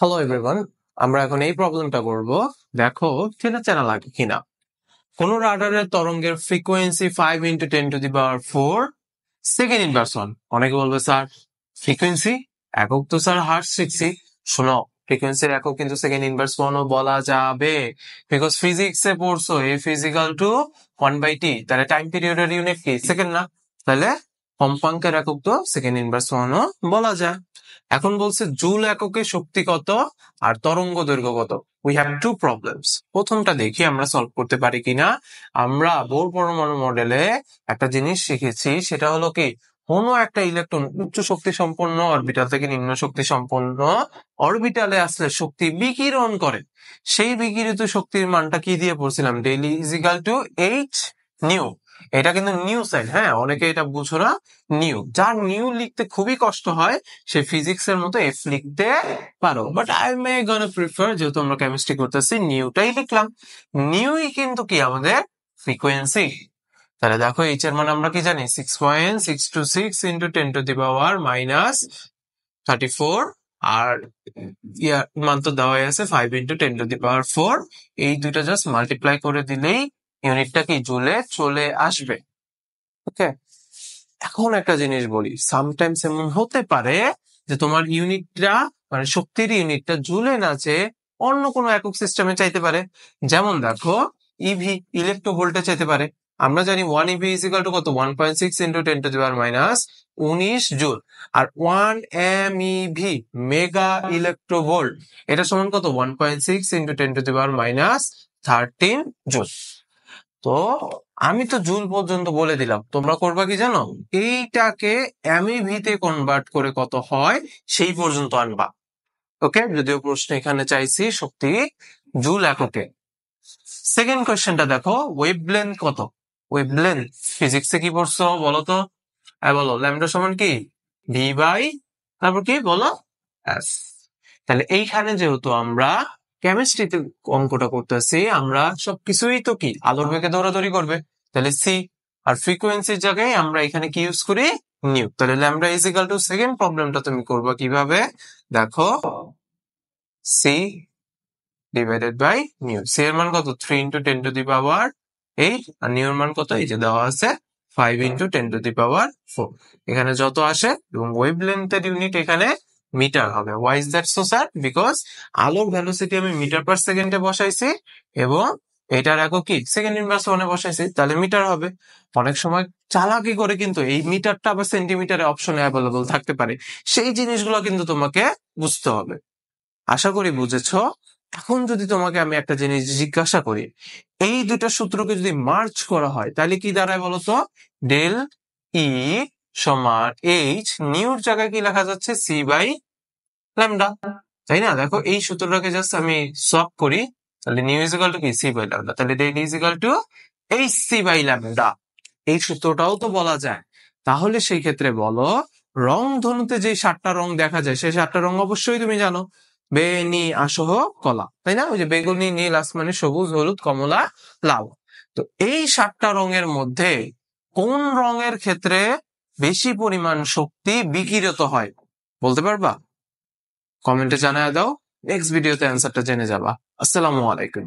hello everyone আমরা এখন এই প্রবলেমটা করব দেখো চেনা চেনা লাগে কিনা কোন রাডারের তরঙ্গের frequency five into ten to the power four second inversion অনেকে বলবে স্যার ফ্রিকোয়েন্সি একক তো স্যার হার্ট শিখছি শোনো ফ্রিকোয়েন্সির একক কিন্তু সেকেন্ড ইনভার্স ওয়ানও বলা যাবে বিকজ ফিজিক্সে পড়ছো এ physical to one by T তাহলে টাইম পিরিয়ডের ইউনিট কি সেকেন্ড না তাহলে কম্পাঙ্কের একক তো সেকেন্ড ইনভার্স ও বলা যায় এখন বলছে জুল এককে শক্তি কত আর তরঙ্গ দৈর্ঘ্য কত উই হ্যাভ টু প্রবলেমস প্রথমটা দেখি আমরা সলভ করতে পারি কিনা আমরা বোর পরমাণু মডেলে একটা জিনিস শিখেছি সেটা হলো কি কোনো একটা ইলেকট্রন উচ্চ শক্তি সম্পন্ন অরবিটাল থেকে নিম্ন শক্তি সম্পন্ন অরবিটালে আসলে শক্তি বিকিরণ করে সেই বিকিরিত শক্তির মানটা কি দিয়ে পড়ছিলাম ডেইলি ইজিক্যাল টু এইচ নিউ এটা কিন্তু নিউ সাইন হ্যাঁ অনেকে এটা বুঝো না নিউ যার নিউ লিখতে খুবই কষ্ট হয় সে ফিজিক্স এর মতো এফ লিখতে পারো but I may gone prefer যেহেতু আমরা কেমিস্ট্রি করতেছি নিউটাই লিখলাম নিউই কিন্তু কি আমাদের ফ্রিকোয়েন্সি তাহলে দেখো এইচ এর মানে আমরা কি জানি six point six two six into ten to the power minus thirty four আর ইয়ার মান তো দেওয়াই আছে five into ten to the power four এই দুইটা জাস্ট মাল্টিপ্লাই করে দিলেই ইউনিটটা কি জুলে চলে আসবে ওকে এখন একটা জিনিস বলি সামটাইমস এমন হতে পারে যে তোমার ইউনিটটা মানে শক্তির ইউনিটটা জুলে নাচে অন্য কোনো একক সিস্টেমে চাইতে পারে যেমন দেখো ইভি ইলেকট্রো ভোল্টে চাইতে পারে আমরা জানি ওয়ান ইভি ইকাল টু কত one point six into ten to the power minus উনিশ জুল আর one M eV mega electro volt এটা সমান কত one point six into ten to the power minus thirteen joule তো আমি তো জুল পর্যন্ত বলে দিলাম তোমরা করবা কি জানো এইটাকে অ্যামিভিতে কনভার্ট করে কত হয় সেই পর্যন্ত আনবা ওকে যদিও প্রশ্ন এখানে চাইছি শক্তি জুল এককে সেকেন্ড কোয়েশ্চেনটা দেখো ওয়েবলেন্থ কত ওয়েবলেন্থ ফিজিক্সে কি পড়ছো বলো তো হ্যাঁ, বলো ল্যামডা সমান কি ভি বাই তারপর কি বলো তাহলে এইখানে যেহেতু আমরা কেমিস্ট্রিতে অঙ্কটা করতেছি আমরা সবকিছুই তো কি আলোর বেগে দৌড়াদৌড়ি করবে তাহলে সি আর ফ্রিকোয়েন্সির জায়গায় আমরা এখানে কি ইউজ করি নিউ তাহলে lambda is equal to second প্রবলেমটা তুমি করবে কিভাবে দেখো C divided by nu C এর মান কত three into ten to the power eight আর নিউ এর মান কত এই যে দেওয়া আছে five into ten to the power four এখানে যত আসে এবং ওয়েভ লেন্থের ইউনিট এখানে মিটার হবে why is that so sir because আলোর ভ্যালোসিটি আমি মিটার পার সেকেন্ডে বসাইছি এবং এটার একক কি সেকেন্ড ইনভার্স ওয়ানে বসাইছি তাহলে মিটার হবে অনেক সময় চালাকি করে কিন্তু এই মিটারটা আবার সেন্টিমিটারে অপশনে অ্যাভেলেবল থাকতে পারে সেই জিনিসগুলো কিন্তু তোমাকে বুঝতে হবে আশা করি বুঝেছো এখন যদি তোমাকে আমি একটা জিনিস জিজ্ঞাসা করি এই দুটা সূত্রকে যদি মার্চ করা হয় তাহলে কি দাঁড়ায় বলতো ডেল ই e সমান এইচ নিউর জায়গায় কি লেখা যাচ্ছে সি বাই ল্যামডা তাই না দেখো এই সূত্রটাকে জাস্ট আমি সব করি তাহলে নিউ ইজ ইজিক্যাল টু কি সি বাই ল্যামডা তাহলে is equal to H C by lambda এই সূত্রটাও তো বলা যায় তাহলে সেই ক্ষেত্রে বলো রং ধনুতে যে সাতটা রং দেখা যায় সেই সাতটা রং অবশ্যই তুমি জানো বেনি আসহ কলা তাই না ওই যে বেগুনি নীল আসমানি সবুজ হলুদ কমলা লাল তো এই সাতটা রঙের মধ্যে কোন রঙের ক্ষেত্রে বেশি পরিমাণ শক্তি বিকিরিত হয় বলতে পারবা কমেন্টে জানায় দাও নেক্সট ভিডিওতে অ্যান্সারটা জেনে যাবা আসসালামু আলাইকুম